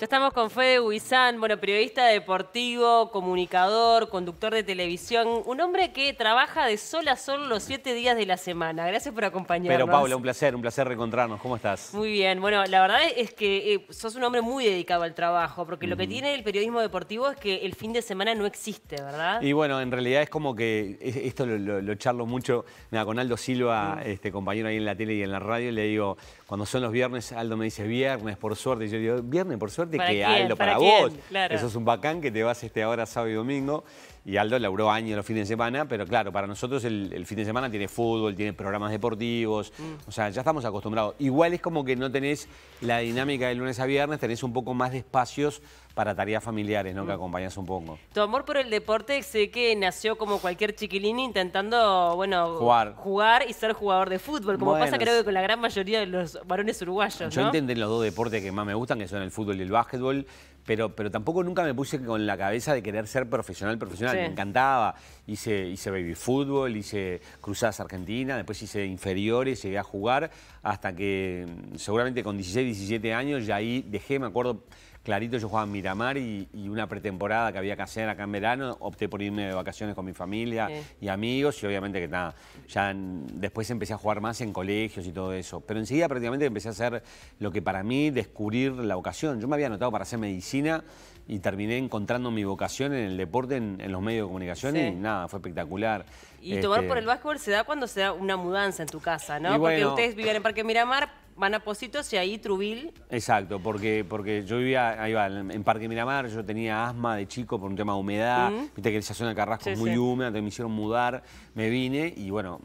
Ya estamos con Fede Huizán, bueno, periodista deportivo, comunicador, conductor de televisión, un hombre que trabaja de sol a sol los siete días de la semana. Gracias por acompañarnos. Pero Paula, un placer, un placer reencontrarnos. ¿Cómo estás? Muy bien, bueno, la verdad es que eh, sos un hombre muy dedicado al trabajo, porque lo que tiene el periodismo deportivo es que el fin de semana no existe, ¿verdad? Y bueno, en realidad es como que, esto lo, charlo mucho, nada, con Aldo Silva, mm. este compañero ahí en la tele y en la radio, le digo cuando son los viernes, Aldo me dice viernes, por suerte. Y yo digo, viernes, por suerte, que Aldo para, vos. Eso es un bacán que te vas este ahora sábado y domingo. Y Aldo laburó años los fines de semana, pero claro, para nosotros el, fin de semana tiene fútbol, tiene programas deportivos, mm. o sea, ya estamos acostumbrados. Igual es como que no tenés la dinámica de lunes a viernes, tenés un poco más de espacios para tareas familiares, ¿no? Que mm. acompañas un poco. Tu amor por el deporte sé que nació como cualquier chiquilín intentando, bueno, jugar, jugar y ser jugador de fútbol, como pasa creo que con la gran mayoría de los varones uruguayos. Yo ¿no? los dos deportes que más me gustan, que son el fútbol y el básquetbol. Pero, pero tampoco nunca me puse con la cabeza de querer ser profesional, profesional. Me encantaba. Hice, hice baby fútbol, hice cruzadas Argentina, después hice inferiores, llegué a jugar hasta que mm, seguramente con 16, 17 años ya ahí dejé, me acuerdo, clarito, yo jugaba en Miramar y, una pretemporada que había que hacer acá en verano, opté por irme de vacaciones con mi familia y amigos y obviamente que nada, ya después empecé a jugar más en colegios y todo eso, pero enseguida prácticamente empecé a hacer lo que para mí descubrir la vocación. Yo me había anotado para hacer medicina y terminé encontrando mi vocación en el deporte, en, los medios de comunicación y nada, fue espectacular. Y tomar este por el básquetbol se da cuando se da una mudanza en tu casa, ¿no? Porque ustedes vivían en Parque Miramar, van a Positos y ahí Trubil. Exacto, porque, porque yo vivía, ahí en Parque Miramar, yo tenía asma de chico por un tema de humedad, viste que esa zona de Carrasco es muy húmeda, me hicieron mudar, me vine y bueno,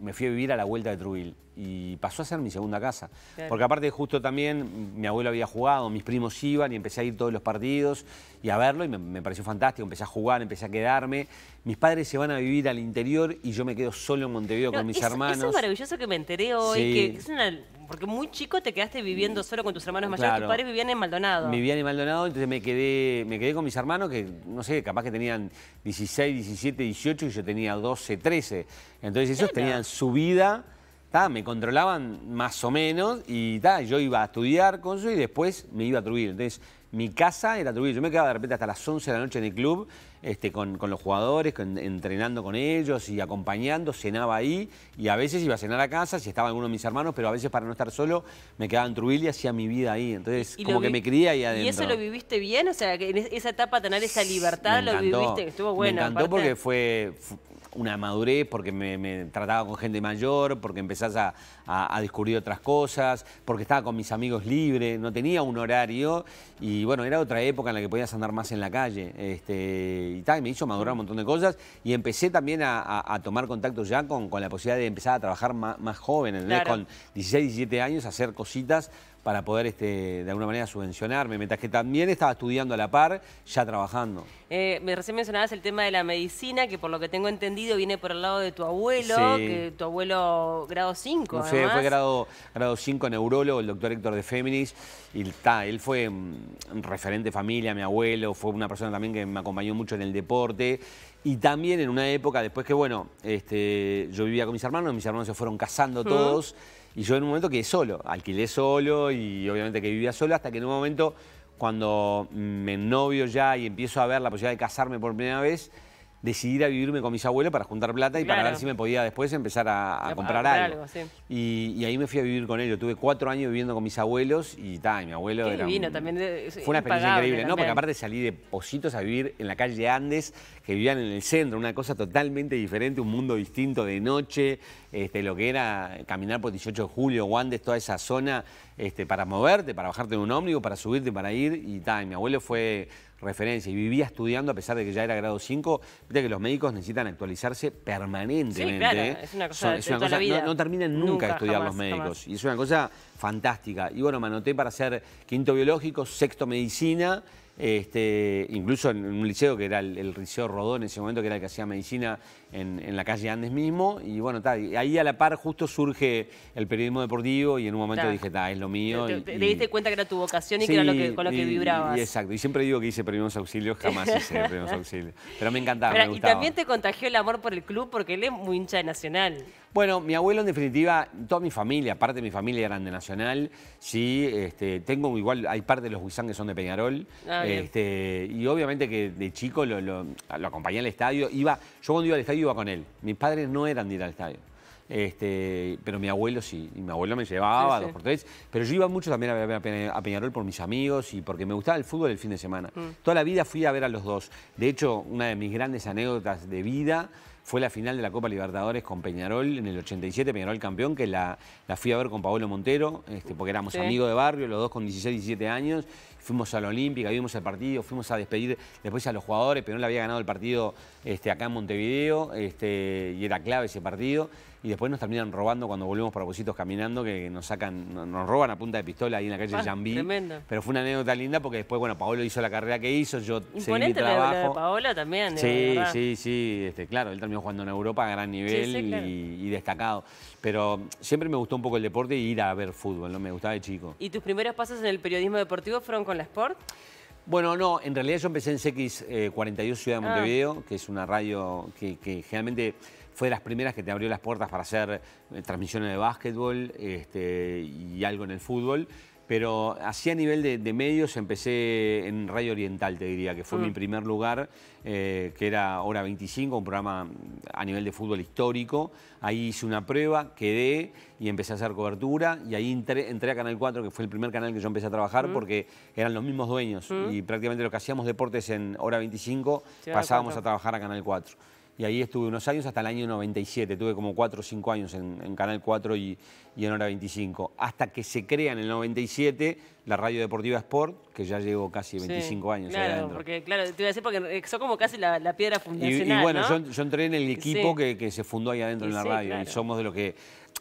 me fui a vivir a la vuelta de Trubil y pasó a ser mi segunda casa. Porque aparte justo también mi abuelo había jugado, mis primos iban y empecé a ir todos los partidos y a verlo y me, pareció fantástico, empecé a jugar, empecé a quedarme. Mis padres se van a vivir al interior y yo me quedo solo en Montevideo con mis hermanos. es maravilloso que me enteré hoy, porque muy chico te quedaste viviendo solo con tus hermanos mayores, tus padres vivían en Maldonado. Vivían en Maldonado, entonces me quedé, me quedé con mis hermanos que, no sé, capaz que tenían 16, 17, 18 y yo tenía 12, 13. Entonces ellos tenían su vida me controlaban más o menos y yo iba a estudiar con eso y después me iba a Trujillo. Entonces, mi casa era Trujillo. Yo me quedaba de repente hasta las 11 de la noche en el club este, con, con, los jugadores, entrenando con ellos y acompañando, cenaba ahí y a veces iba a cenar a casa si estaba alguno de mis hermanos, pero a veces para no estar solo me quedaba en Trujillo y hacía mi vida ahí. Entonces, como que me cría ahí adentro. ¿Y eso lo viviste bien? O sea, que en esa etapa tener esa libertad lo viviste, viviste, estuvo bueno. Me encantó porque fue, una madurez porque me, trataba con gente mayor, porque empezás a, descubrir otras cosas, porque estaba con mis amigos libres no tenía un horario y bueno, era otra época en la que podías andar más en la calle. Este, y tal, me hizo madurar un montón de cosas y empecé también a, tomar contacto ya con, con, la posibilidad de empezar a trabajar más, más joven, con 16, 17 años, hacer cositas para poder este, de alguna manera subvencionarme, mientras que también estaba estudiando a la par, ya trabajando. Eh, me recién mencionabas el tema de la medicina, que por lo que tengo entendido viene por el lado de tu abuelo, tu abuelo grado 5. Sí, fue grado 5 neurólogo, el doctor Héctor de Féminis, y él fue mm, referente familia, mi abuelo, fue una persona también que me acompañó mucho en el deporte. Y también en una época, después que, bueno, este, yo vivía con mis hermanos, mis hermanos se fueron casando todos. Y yo en un momento que solo, alquilé solo y obviamente que vivía solo hasta que en un momento cuando me novio ya y empiezo a ver la posibilidad de casarme por primera vez, decidir a vivirme con mis abuelos para juntar plata y para ver si me podía después empezar a, comprar algo. y, ahí me fui a vivir con ellos. Tuve cuatro años viviendo con mis abuelos y tal, mi abuelo era fue una experiencia increíble, ¿no? Porque aparte salí de Positos a vivir en la calle Andes, que vivían en el centro, una cosa totalmente diferente, un mundo distinto de noche, este, lo que era caminar por 18 de julio, Guandes, toda esa zona, este, para moverte, para bajarte en un ómnibus, para subirte, para ir y tal. Mi abuelo fue referencia y vivía estudiando a pesar de que ya era grado 5. Viste que los médicos necesitan actualizarse permanentemente. es una cosa, No, terminan nunca, estudiar los médicos y es una cosa fantástica. Y bueno, me anoté para ser quinto biológico, sexto medicina este, incluso en un liceo que era el, Liceo Rodón en ese momento, que era el que hacía medicina en, la calle Andes mismo, y bueno, ahí a la par justo surge el periodismo deportivo y en un momento dije, es lo mío. Te, diste cuenta que era tu vocación y que era lo que, con lo que vibrabas. Y, exacto, y siempre digo que hice primeros auxilios, jamás hice primeros auxilios, pero me encantaba, Y también te contagió el amor por el club porque él es muy hincha de Nacional. Bueno, mi abuelo en definitiva, toda mi familia, aparte de mi familia eran de Nacional, sí, este, tengo igual, hay parte de los Huizán que son de Peñarol, ah, este, y obviamente que de chico lo, acompañé al estadio. Iba, yo cuando iba al estadio iba con él. Mis padres no eran de ir al estadio. Este, pero mi abuelo sí, y mi abuelo me llevaba dos por tres, pero yo iba mucho también a, a, Peñarol por mis amigos y porque me gustaba el fútbol el fin de semana. Mm. Toda la vida fui a ver a los dos. De hecho, una de mis grandes anécdotas de vida fue la final de la Copa Libertadores con Peñarol en el 87, Peñarol campeón, que la, la fui a ver con Pablo Montero, este, porque éramos amigos de barrio, los dos con 16, 17 años, fuimos a la Olímpica, vimos el partido, fuimos a despedir después a los jugadores, pero no le había ganado el partido este, acá en Montevideo este, y era clave ese partido. Y después nos terminan robando cuando volvimos para Positos caminando, que nos sacan, nos roban a punta de pistola ahí en la calle ah, Pero fue una anécdota linda porque después, bueno, Paolo hizo la carrera que hizo, yo Imponente seguí mi trabajo. de Paolo también. Sí, sí, sí, este, claro, él terminó jugando en Europa a gran nivel y, destacado. Pero siempre me gustó un poco el deporte y ir a ver fútbol, ¿no? Me gustaba de chico. ¿Y tus primeros pasos en el periodismo deportivo fueron con la Sport? Bueno, no, en realidad yo empecé en eh, CX42 Ciudad de ah. Montevideo, que es una radio que, generalmente fue de las primeras que te abrió las puertas para hacer eh, transmisiones de básquetbol este, y algo en el fútbol. Pero así a nivel de, medios empecé en Radio Oriental, te diría, que fue mi mm. primer lugar, eh, que era Hora 25, un programa a nivel de fútbol histórico. Ahí hice una prueba, quedé y empecé a hacer cobertura. Y ahí entré, a Canal 4, que fue el primer canal que yo empecé a trabajar, mm. porque eran los mismos dueños. Mm. Y prácticamente lo que hacíamos deportes en Hora 25 pasábamos a trabajar a Canal 4 y ahí estuve unos años hasta el año 97, tuve como 4 o 5 años en, Canal 4 y, en Hora 25, hasta que se crea en el 97 la radio deportiva Sport, que ya llevo casi 25 años. Claro, adentro. porque claro, te iba a decir porque eh, son como casi la, piedra fundacional. Y, bueno, yo, entré en el equipo que, se fundó ahí adentro en la radio y somos de los que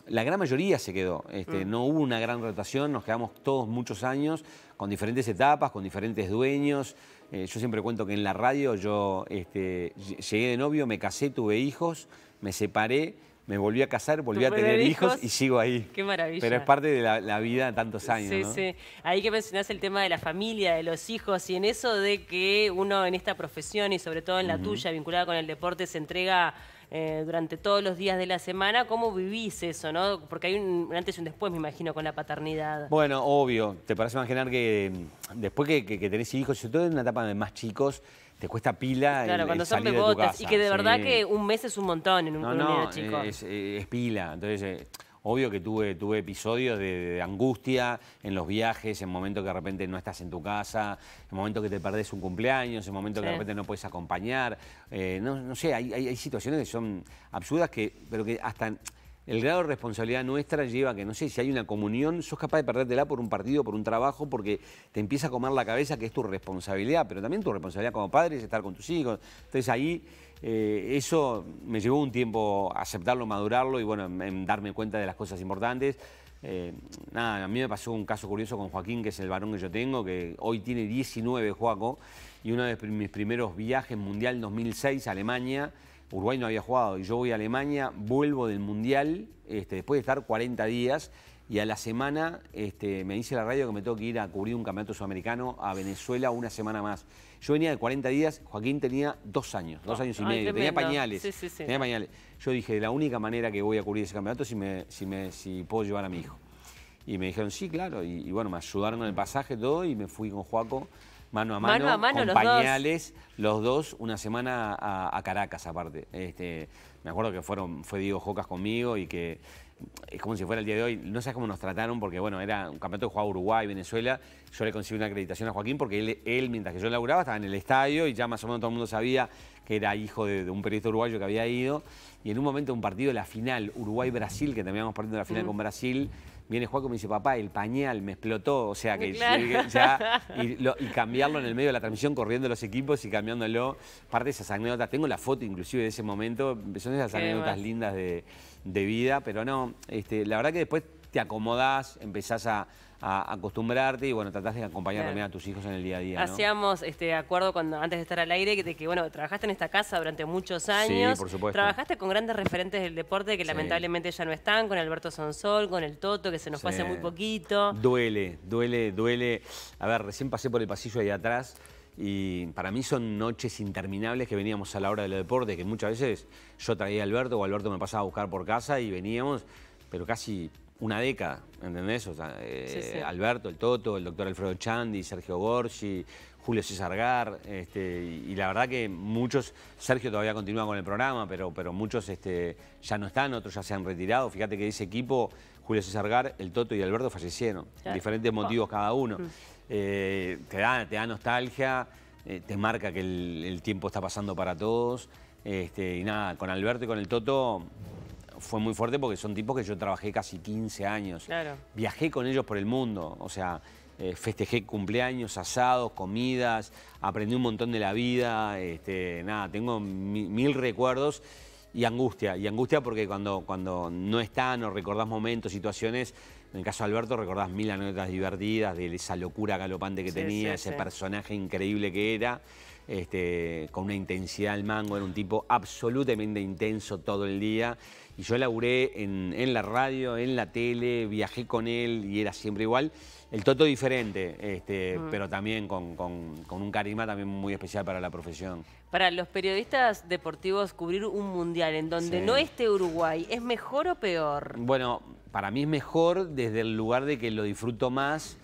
la gran mayoría se quedó. Este, mm. No hubo una gran rotación, nos quedamos todos muchos años, con diferentes etapas, con diferentes dueños. Eh, yo siempre cuento que en la radio yo este, llegué de novio, me casé, tuve hijos, me separé, me volví a casar, volví a tener hijos, y sigo ahí. Qué maravilla. Pero es parte de la, vida de tantos años. ¿no? sí. Ahí que mencionás el tema de la familia, de los hijos y en eso de que uno en esta profesión y sobre todo en la tuya vinculada con el deporte se entrega eh, durante todos los días de la semana. ¿Cómo vivís eso, no? Porque hay un antes y un después, me imagino, con la paternidad. Bueno, obvio. Te parece imaginar que mm, después que, tenés hijos, sobre todo en una etapa de más chicos, te cuesta pila. Claro, el, cuando sales son bebotes. Y que de verdad que un mes es un montón en un, no, no, Es, pila. Entonces. Eh, Obvio que tuve, tuve episodios de, angustia en los viajes, en momentos que de repente no estás en tu casa, en momentos que te perdés un cumpleaños, en momentos que de repente no puedes acompañar. Eh, no, sé, hay, situaciones que son absurdas, que, pero que hasta el grado de responsabilidad nuestra lleva a que, no sé, si hay una comunión, sos capaz de perdértela por un partido, por un trabajo, porque te empieza a comer la cabeza que es tu responsabilidad, pero también tu responsabilidad como padre es estar con tus hijos. Entonces ahí eh, eso me llevó un tiempo aceptarlo, madurarlo y bueno, darme cuenta de las cosas importantes. Eh, nada, a mí me pasó un caso curioso con Joaquín, que es el varón que yo tengo, que hoy tiene 19, Joaco, y uno de mis primeros viajes mundial 2006 a Alemania, Uruguay no había jugado, y yo voy a Alemania, vuelvo del mundial, este, después de estar 40 días, y a la semana este, me dice la radio que me tengo que ir a cubrir un campeonato sudamericano a Venezuela una semana más. Yo venía de 40 días, Joaquín tenía dos años, dos años y ah, medio, tenía pañales. Tenía pañales. Yo dije, la única manera que voy a cubrir ese campeonato es si, me, si, me, si puedo llevar a mi hijo. Y me dijeron, sí, claro. Y, bueno, me ayudaron en el pasaje, todo, y me fui con Joaco mano a mano, pañales, los dos, una semana a, Caracas aparte. Este, me acuerdo que fueron, fue Diego Jocas conmigo y que es como si fuera el día de hoy, no sé cómo nos trataron, porque bueno, era un campeonato que jugaba Uruguay, Venezuela, yo le conseguí una acreditación a Joaquín porque él, mientras que yo laburaba, estaba en el estadio y ya más o menos todo el mundo sabía que era hijo de, un periodista uruguayo que había ido, y en un momento de un partido, de la final, Uruguay-Brasil, que también terminamos de la final con Brasil, viene Joaquín y me dice, papá, el pañal me explotó, o sea que ya, y, cambiarlo en el medio de la transmisión, corriendo los equipos y cambiándolo, parte de esas anécdotas, tengo la foto inclusive de ese momento, son esas anécdotas lindas de de vida, pero no, este, la verdad que después te acomodás, empezás a, acostumbrarte y bueno, tratás de acompañar también a tus hijos en el día a día. Hacíamos este acuerdo cuando antes de estar al aire que bueno, trabajaste en esta casa durante muchos años. Sí, por supuesto. Trabajaste con grandes referentes del deporte que lamentablemente ya no están, con Alberto Sonsol, con el Toto, que se nos fue hace muy poquito. Duele, duele, duele. A ver, recién pasé por el pasillo ahí atrás. Y para mí son noches interminables que veníamos a la hora del deporte, que muchas veces yo traía a Alberto o Alberto me pasaba a buscar por casa y veníamos, pero casi una década, ¿entendés? O sea, eh, Alberto, el Toto, el doctor Alfredo Chandi, Sergio Gorgi, Julio César Gar, este, y, la verdad que muchos, Sergio todavía continúa con el programa, pero, pero muchos este, ya no están, otros ya se han retirado. Fíjate que ese equipo Julio César Gar, el Toto y Alberto fallecieron. Diferentes motivos cada uno. Mm. Eh, te, da, nostalgia, eh, te marca que el, tiempo está pasando para todos. Este, y nada, con Alberto y con el Toto fue muy fuerte porque son tipos que yo trabajé casi 15 años. Viajé con ellos por el mundo, o sea, eh, festejé cumpleaños, asados, comidas, aprendí un montón de la vida, este, nada, tengo mil recuerdos. Y angustia, y angustia porque cuando, cuando no están o recordás momentos, situaciones, en el caso de Alberto recordás mil anécdotas divertidas de esa locura galopante que tenía, ese personaje increíble que era. Este, con una intensidad al mango, era un tipo absolutamente intenso todo el día. Y yo laburé en, la radio, en la tele, viajé con él y era siempre igual. El Toto diferente, este, pero también con, un carisma también muy especial para la profesión. Para los periodistas deportivos, cubrir un mundial en donde no esté Uruguay, ¿es mejor o peor? Bueno, para mí es mejor desde el lugar de que lo disfruto más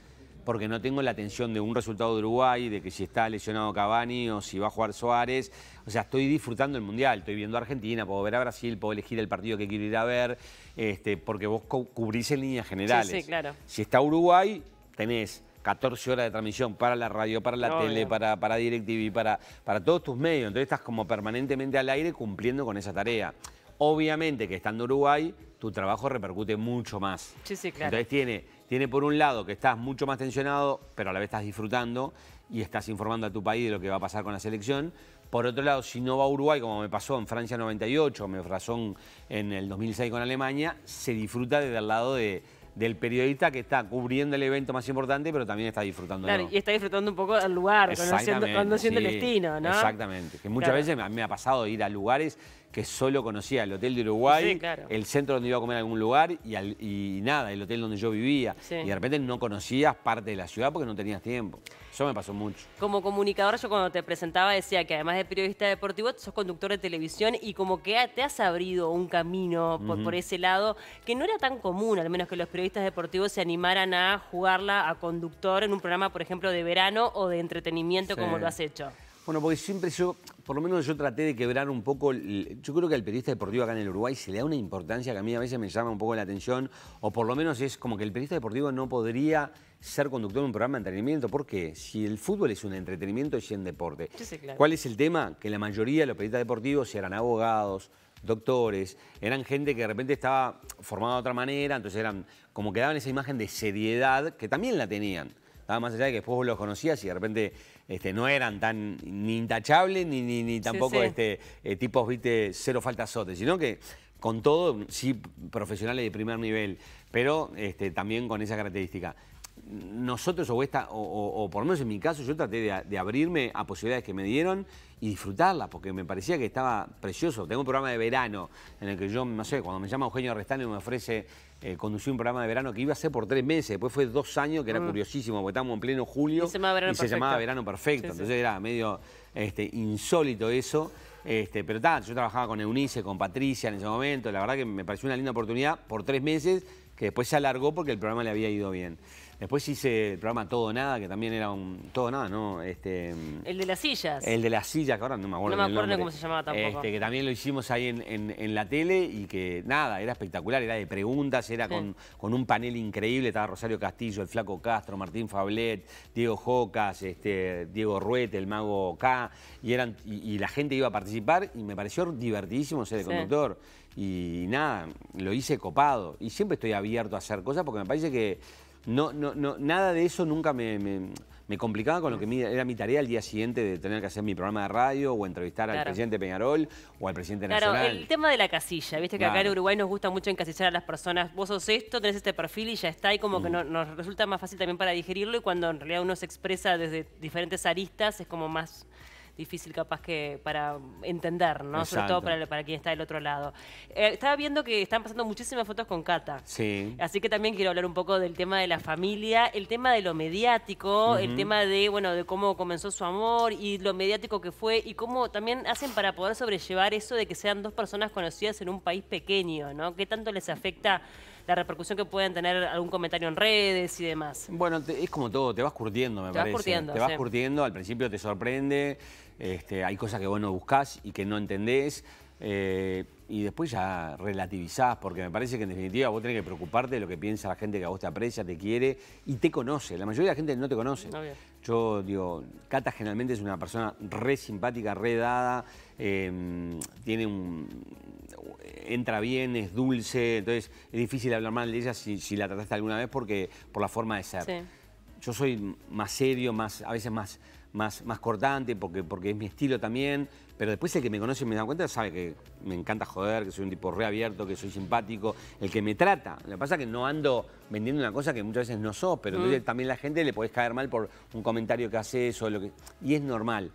porque no tengo la atención de un resultado de Uruguay, de que si está lesionado Cavani o si va a jugar Suárez. O sea, estoy disfrutando el Mundial, estoy viendo a Argentina, puedo ver a Brasil, puedo elegir el partido que quiero ir a ver, este, porque vos cubrís en líneas generales. Sí, sí, claro. Si está Uruguay, tenés 14 horas de transmisión para la radio, para la tele, para, para DirecTV, para, para todos tus medios. Entonces estás como permanentemente al aire cumpliendo con esa tarea. Obviamente que estando Uruguay, tu trabajo repercute mucho más. Sí, sí, claro. Entonces tiene tiene por un lado que estás mucho más tensionado, pero a la vez estás disfrutando y estás informando a tu país de lo que va a pasar con la selección. Por otro lado, si no va a Uruguay, como me pasó en Francia 98, me pasó en el 2006 con Alemania, se disfruta desde el lado de, del periodista que está cubriendo el evento más importante, pero también está disfrutando. Claro, y está disfrutando un poco del lugar, conociendo, el destino, ¿no? Exactamente. Que muchas veces me ha pasado ir a lugares que solo conocía el Hotel de Uruguay, el centro donde iba a comer algún lugar y, nada, el hotel donde yo vivía. Y de repente no conocías parte de la ciudad porque no tenías tiempo. Eso me pasó mucho. Como comunicador, yo cuando te presentaba decía que además de periodista deportivo, sos conductor de televisión y como que te has abrido un camino por, ese lado que no era tan común, al menos que los periodistas deportivos se animaran a jugarla a conductor en un programa, por ejemplo, de verano o de entretenimiento como lo has hecho. Bueno, porque siempre yo, por lo menos yo traté de quebrar un poco, yo creo que al periodista deportivo acá en el Uruguay se le da una importancia que a mí a veces me llama un poco la atención, o por lo menos es como que el periodista deportivo no podría ser conductor de un programa de entretenimiento. porque Si el fútbol es un entretenimiento, y es un deporte. claro. ¿Cuál es el tema? Que la mayoría de los periodistas deportivos eran abogados, doctores, eran gente que de repente estaba formada de otra manera, entonces eran como que daban esa imagen de seriedad que también la tenían estaba más allá de que después vos los conocías y de repente este, no eran tan ni intachables ni, ni, tampoco Este, eh, tipos, viste, cero azote sino que con todo, sí, profesionales de primer nivel, pero este, también con esa característica nosotros, o, esta, o, por lo menos en mi caso, yo traté de, abrirme a posibilidades que me dieron y disfrutarlas, porque me parecía que estaba precioso. Tengo un programa de verano en el que yo, no sé, cuando me llama Eugenio Restano y me ofrece eh, conducir un programa de verano que iba a ser por tres meses, después fue dos años, que era ah. curiosísimo, porque estábamos en pleno julio y se llamaba Verano Perfecto. Se verano perfecto. Entonces era medio este, insólito eso. Este, pero tal, yo trabajaba con Eunice, con Patricia en ese momento, la verdad que me pareció una linda oportunidad por tres meses, que después se alargó porque el programa le había ido bien. Después hice el programa Todo Nada, que también era un... Todo Nada, ¿no? Este, el de las sillas. El de las sillas, que ahora no me acuerdo. No me acuerdo cómo se llamaba tampoco. Este, que también lo hicimos ahí en, la tele y que nada, era espectacular, era de preguntas, era con, un panel increíble, estaba Rosario Castillo, el Flaco Castro, Martín Fablet, Diego Jocas, este, Diego Ruete, el Mago K, y, eran, y, la gente iba a participar y me pareció divertidísimo ser el conductor. y nada, lo hice copado. Y siempre estoy abierto a hacer cosas porque me parece que no, no, no, nada de eso nunca me, me, complicaba con lo que era mi tarea al día siguiente de tener que hacer mi programa de radio o entrevistar al presidente Peñarol o al presidente nacional. Claro, el tema de la casilla, viste que acá en Uruguay nos gusta mucho encasillar a las personas. Vos sos esto, tenés este perfil y ya está, y como que mm. nos resulta más fácil también para digerirlo y cuando en realidad uno se expresa desde diferentes aristas es como más difícil capaz que para entender, ¿no? Sobre todo para, para, quien está del otro lado. Eh, estaba viendo que están pasando muchísimas fotos con Cata. Sí. Así que también quiero hablar un poco del tema de la familia, el tema de lo mediático, el tema de, bueno, de cómo comenzó su amor y lo mediático que fue y cómo también hacen para poder sobrellevar eso de que sean dos personas conocidas en un país pequeño, ¿no? ¿Qué tanto les afecta? la repercusión que pueden tener algún comentario en redes y demás. Bueno, es como todo, te vas curtiendo, me te parece. Vas curtiendo, te vas curtiendo, al principio te sorprende, este, hay cosas que vos no buscás y que no entendés. Eh, y después ya relativizás, porque me parece que en definitiva vos tenés que preocuparte de lo que piensa la gente que a vos te aprecia, te quiere y te conoce. La mayoría de la gente no te conoce. Yo digo, Cata generalmente es una persona re simpática, re dada, eh, tiene un, entra bien, es dulce, entonces es difícil hablar mal de ella si, la trataste alguna vez porque por la forma de ser. Yo soy más serio, más a veces más, más, más cortante porque, porque es mi estilo también, pero después el que me conoce y me da cuenta sabe que me encanta joder, que soy un tipo reabierto, que soy simpático, el que me trata. Lo que pasa es que no ando vendiendo una cosa que muchas veces no sos, pero mm. entonces también la gente le podés caer mal por un comentario que haces o lo que... Y es normal.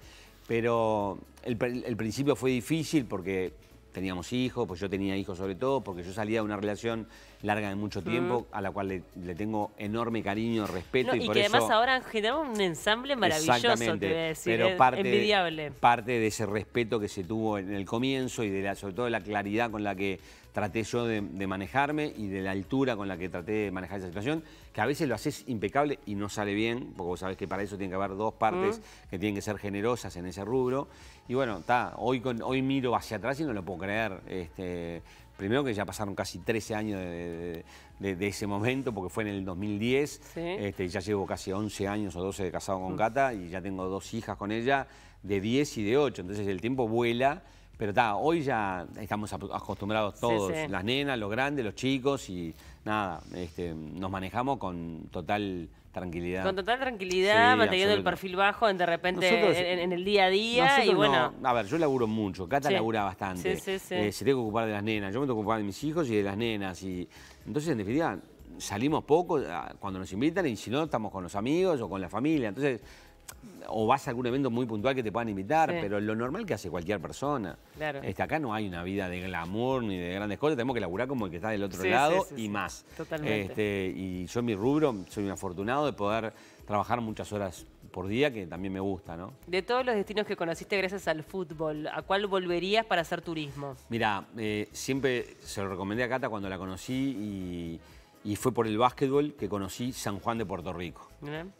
Pero el, el principio fue difícil porque teníamos hijos, pues yo tenía hijos sobre todo, porque yo salía de una relación larga de mucho tiempo, a la cual le, tengo enorme cariño, respeto. y, que además ahora generamos un ensamble maravilloso, te voy a decir, pero parte, envidiable. De, parte de ese respeto que se tuvo en el comienzo y de la, sobre todo de la claridad con la que traté yo de, manejarme y de la altura con la que traté de manejar esa situación, que a veces lo haces impecable y no sale bien, porque vos sabés que para eso tiene que haber dos partes que tienen que ser generosas en ese rubro. Y bueno, está, hoy, hoy miro hacia atrás y no lo puedo creer. Este, primero que ya pasaron casi 13 años de, ese momento, porque fue en el 2010, este, ya llevo casi 11 años o 12 de casado con mm. Cata y ya tengo dos hijas con ella, de 10 y de 8, entonces el tiempo vuela pero está, hoy ya estamos acostumbrados todos, las nenas, los grandes, los chicos y nada, este, nos manejamos con total tranquilidad. Con total tranquilidad, manteniendo el perfil bajo de repente en, el día a día y bueno. a ver, yo laburo mucho, Cata labura bastante. Sí, sí, eh, se tiene que ocupar de las nenas, yo me tengo que ocupar de mis hijos y de las nenas y entonces en definitiva salimos poco ah, cuando nos invitan y si no estamos con los amigos o con la familia, entonces o vas a algún evento muy puntual que te puedan invitar, pero lo normal que hace cualquier persona. Este, acá no hay una vida de glamour ni de grandes cosas, tenemos que laburar como el que está del otro lado y más. Este, y yo mi rubro soy un afortunado de poder trabajar muchas horas por día, que también me gusta, ¿no? De todos los destinos que conociste gracias al fútbol, ¿a cuál volverías para hacer turismo? Mira, eh, siempre se lo recomendé a Cata cuando la conocí y y fue por el básquetbol que conocí San Juan de Puerto Rico,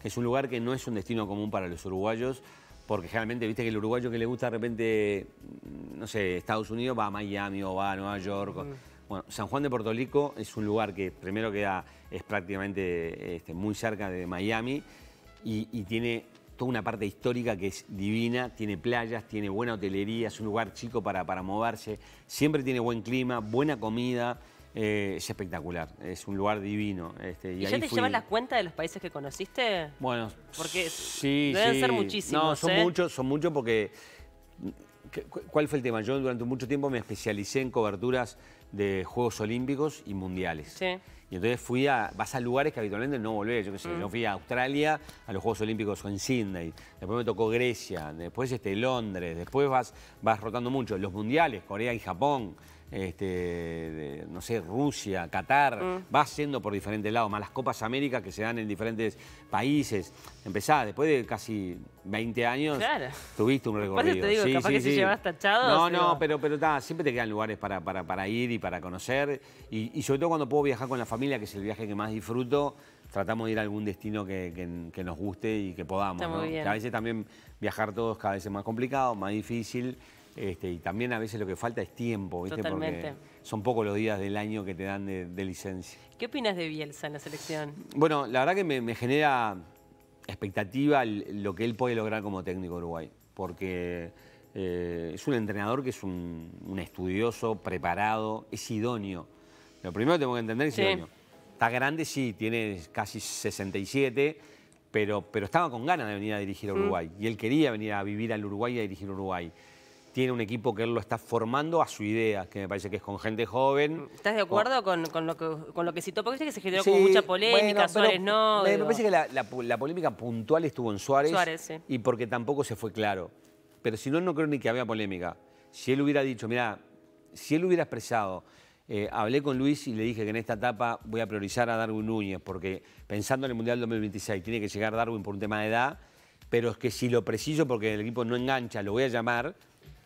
que es un lugar que no es un destino común para los uruguayos, porque generalmente, viste que el uruguayo que le gusta de repente, no sé, Estados Unidos va a Miami o va a Nueva York. Mm. Bueno, San Juan de Puerto Rico es un lugar que primero queda, es prácticamente este, muy cerca de Miami y, tiene toda una parte histórica que es divina, tiene playas, tiene buena hotelería, es un lugar chico para, para moverse, siempre tiene buen clima, buena comida. Eh, es espectacular, es un lugar divino. Este, ¿Y, ya te llevas la cuenta de los países que conociste? Bueno, porque sí, deben ser muchísimos. No, son ¿eh? muchos, son muchos porque. ¿Cuál fue el tema? Yo durante mucho tiempo me especialicé en coberturas de Juegos Olímpicos y Mundiales. Sí. Y entonces fui a, vas a lugares que habitualmente no volvés, yo qué sé, yo mm. fui a Australia, a los Juegos Olímpicos en Sydney, después me tocó Grecia, después este, Londres, después vas, vas rotando mucho, los Mundiales, Corea y Japón, este, no sé, Rusia, Qatar, mm. va siendo por diferentes lados, más las Copas Américas que se dan en diferentes países. Empezás, después de casi 20 años, tuviste un recorrido. capaz que sí. llevas No, no, pero, pero siempre te quedan lugares para, para, ir y para conocer. Y, sobre todo cuando puedo viajar con la familia, que es el viaje que más disfruto, tratamos de ir a algún destino que, nos guste y que podamos. a veces también viajar todos cada vez es más complicado, más difícil. Este, y también a veces lo que falta es tiempo, Porque son pocos los días del año que te dan de, licencia. ¿Qué opinas de Bielsa en la selección? Bueno, la verdad que me, genera expectativa lo que él puede lograr como técnico de Uruguay, porque eh, es un entrenador que es un, estudioso, preparado, es idóneo. Lo primero que tengo que entender es idóneo. Está grande, sí, tiene casi 67, pero, pero estaba con ganas de venir a dirigir a Uruguay. Y él quería venir a vivir al Uruguay y a dirigir Uruguay tiene un equipo que él lo está formando a su idea, que me parece que es con gente joven. Mm, ¿Estás de acuerdo con, lo, que, con lo que citó? Porque que se generó mucha polémica, Suárez no. Me, parece que la, polémica puntual estuvo en Suárez, Suárez y porque tampoco se fue claro. Pero si no, no creo ni que había polémica. Si él hubiera dicho, mira, si él hubiera expresado, eh, hablé con Luis y le dije que en esta etapa voy a priorizar a Darwin Núñez, porque pensando en el Mundial 2026 tiene que llegar Darwin por un tema de edad, pero es que si lo preciso, porque el equipo no engancha, lo voy a llamar,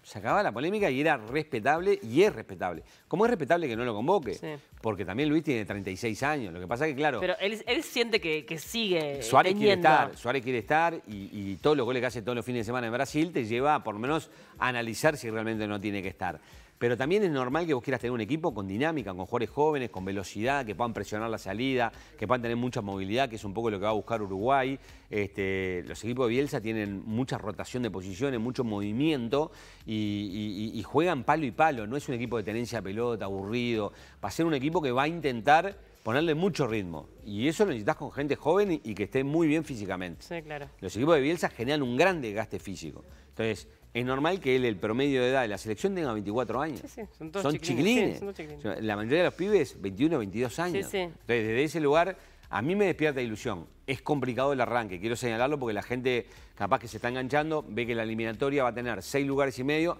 se acaba la polémica y era respetable y es respetable. ¿Cómo es respetable que no lo convoque? Porque también Luis tiene 36 años. Lo que pasa que, claro. Pero él, siente que, sigue. Suárez quiere estar, Suárez quiere estar y, y todos los goles que hace todos los fines de semana en Brasil te lleva, por lo menos, a analizar si realmente no tiene que estar. Pero también es normal que vos quieras tener un equipo con dinámica, con jugadores jóvenes, con velocidad, que puedan presionar la salida, que puedan tener mucha movilidad, que es un poco lo que va a buscar Uruguay. Este, los equipos de Bielsa tienen mucha rotación de posiciones, mucho movimiento y, juegan palo y palo. No es un equipo de tenencia de pelota, aburrido. Va a ser un equipo que va a intentar ponerle mucho ritmo. Y eso lo necesitas con gente joven y que esté muy bien físicamente. Sí, claro. Los equipos de Bielsa generan un gran desgaste físico. Entonces, es normal que él, el promedio de edad de la selección tenga 24 años. Sí, son todos chiquilines. La mayoría de los pibes, 21, 22 años. Entonces, desde ese lugar, a mí me despierta ilusión. Es complicado el arranque, quiero señalarlo porque la gente capaz que se está enganchando, ve que la eliminatoria va a tener 6 lugares y medio.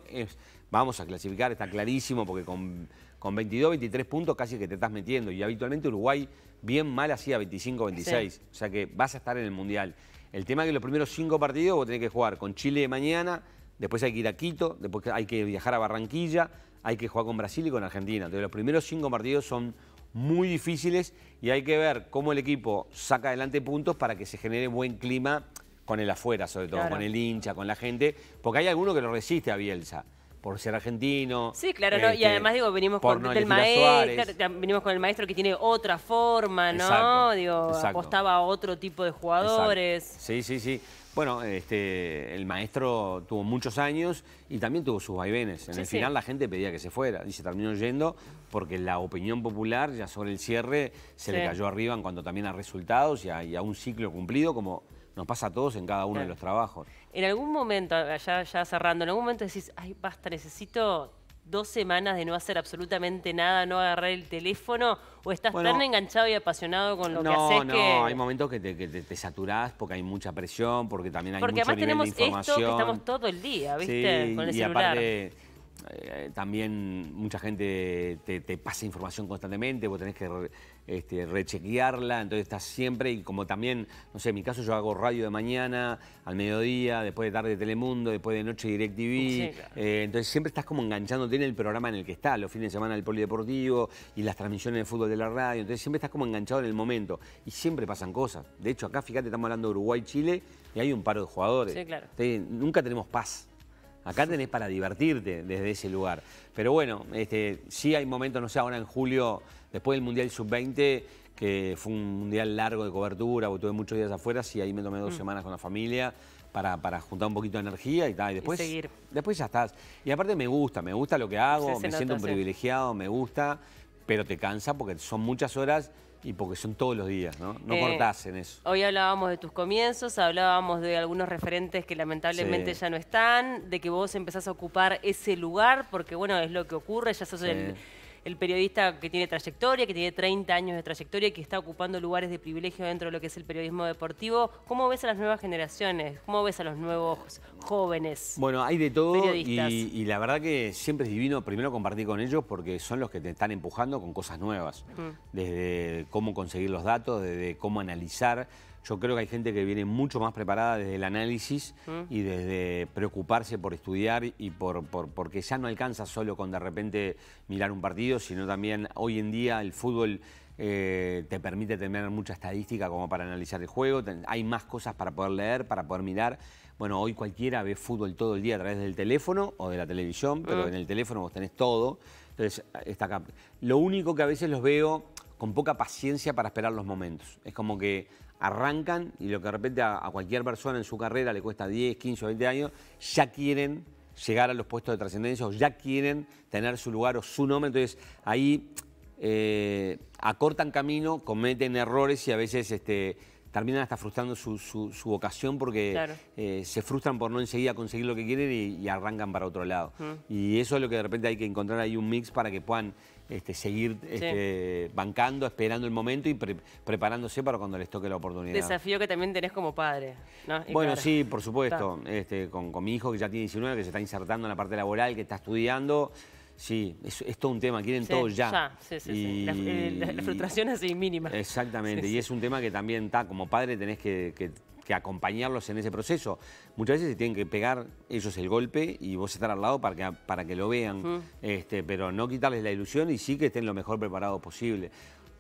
vamos a clasificar, está clarísimo, porque con, 22, 23 puntos casi que te estás metiendo. Y habitualmente Uruguay bien mal hacía 25, 26. O sea que vas a estar en el Mundial. El tema es que los primeros cinco partidos vos tenés que jugar con Chile mañana, después hay que ir a Quito, después hay que viajar a Barranquilla, hay que jugar con Brasil y con Argentina. Entonces los primeros cinco partidos son muy difíciles y hay que ver cómo el equipo saca adelante puntos para que se genere buen clima con el afuera, sobre todo, con el hincha, con la gente, porque hay alguno que lo resiste a Bielsa por ser argentino. Sí, claro, y este, además digo, venimos con, el maestro, venimos con el maestro que tiene otra forma, ¿no? digo, apostaba a otro tipo de jugadores. Sí, sí, sí. Bueno, este, el maestro tuvo muchos años y también tuvo sus vaivenes. En el final la gente pedía que se fuera y se terminó yendo porque la opinión popular ya sobre el cierre se le cayó arriba en cuanto también a resultados y a, un ciclo cumplido como nos pasa a todos en cada uno de los trabajos. En algún momento, ya, ya cerrando, en algún momento decís, ay, basta, necesito dos semanas de no hacer absolutamente nada, no agarrar el teléfono? ¿O estás tan enganchado y apasionado con lo que haces no, que... No, hay momentos que, te, que te, saturás porque hay mucha presión, porque también hay porque mucho nivel de información. Porque además tenemos esto que estamos todo el día, ¿viste? con el y eh, también mucha gente te, pasa información constantemente, vos tenés que este, rechequearla, entonces estás siempre, y como también, no sé, en mi caso yo hago radio de mañana, al mediodía, después de tarde Telemundo, después de noche DirecTV, eh, entonces siempre estás como enganchándote tiene el programa en el que está los fines de semana el polideportivo y las transmisiones de fútbol de la radio, entonces siempre estás como enganchado en el momento, y siempre pasan cosas. De hecho, acá, fíjate, estamos hablando de Uruguay-Chile, y hay un paro de jugadores. nunca tenemos paz. Acá tenés para divertirte desde ese lugar. Pero bueno, este, sí hay momentos, no sé, ahora en julio, después del Mundial Sub-20, que fue un mundial largo de cobertura, tuve muchos días afuera, sí, ahí me tomé dos mm. semanas con la familia para, para, juntar un poquito de energía y tal. Y después, después ya estás. Y aparte me gusta, me gusta lo que hago, me siento un privilegiado, me gusta, pero te cansa porque son muchas horas y porque son todos los días, ¿no? No eh, cortás en eso. Hoy hablábamos de tus comienzos, hablábamos de algunos referentes que lamentablemente ya no están, de que vos empezás a ocupar ese lugar, porque bueno, es lo que ocurre, ya sos el el periodista que tiene trayectoria, que tiene 30 años de trayectoria, que está ocupando lugares de privilegio dentro de lo que es el periodismo deportivo. ¿Cómo ves a las nuevas generaciones? ¿Cómo ves a los nuevos jóvenes? Bueno, hay de todo y, la verdad que siempre es divino primero compartir con ellos porque son los que te están empujando con cosas nuevas, desde cómo conseguir los datos, desde cómo analizar yo creo que hay gente que viene mucho más preparada desde el análisis mm. y desde preocuparse por estudiar y por, porque ya no alcanza solo con de repente mirar un partido, sino también hoy en día el fútbol eh, te permite tener mucha estadística como para analizar el juego, hay más cosas para poder leer, para poder mirar. Bueno, hoy cualquiera ve fútbol todo el día a través del teléfono o de la televisión, pero mm. en el teléfono vos tenés todo. Entonces, está acá. Lo único que a veces los veo con poca paciencia para esperar los momentos. Es como que arrancan y lo que de repente a, cualquier persona en su carrera le cuesta 10, 15 o 20 años, ya quieren llegar a los puestos de trascendencia o ya quieren tener su lugar o su nombre. Entonces ahí eh, acortan camino, cometen errores y a veces este, terminan hasta frustrando su, su, vocación porque eh, se frustran por no enseguida conseguir lo que quieren y, arrancan para otro lado. Y eso es lo que de repente hay que encontrar ahí un mix para que puedan este, seguir este, bancando, esperando el momento y preparándose para cuando les toque la oportunidad. Desafío que también tenés como padre. Bueno, sí, por supuesto. Este, con, mi hijo que ya tiene 19, que se está insertando en la parte laboral, que está estudiando. Sí, es, todo un tema, quieren todo ya. ya sí, sí, eh, la, frustración es mínima. Exactamente, y es un tema que también está, como padre tenés que que acompañarlos en ese proceso. Muchas veces se tienen que pegar ellos el golpe y vos estar al lado para que, para que lo vean, este, pero no quitarles la ilusión y sí que estén lo mejor preparados posible,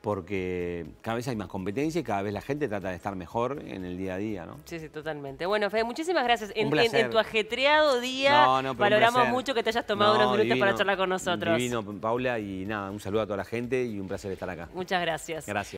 porque cada vez hay más competencia y cada vez la gente trata de estar mejor en el día a día, ¿no? Sí, sí, totalmente. Bueno, Fede, muchísimas gracias. En, tu ajetreado día valoramos mucho que te hayas tomado unos minutos para charlar con nosotros. Divino, Paula, y nada, un saludo a toda la gente y un placer estar acá. Muchas gracias. Gracias.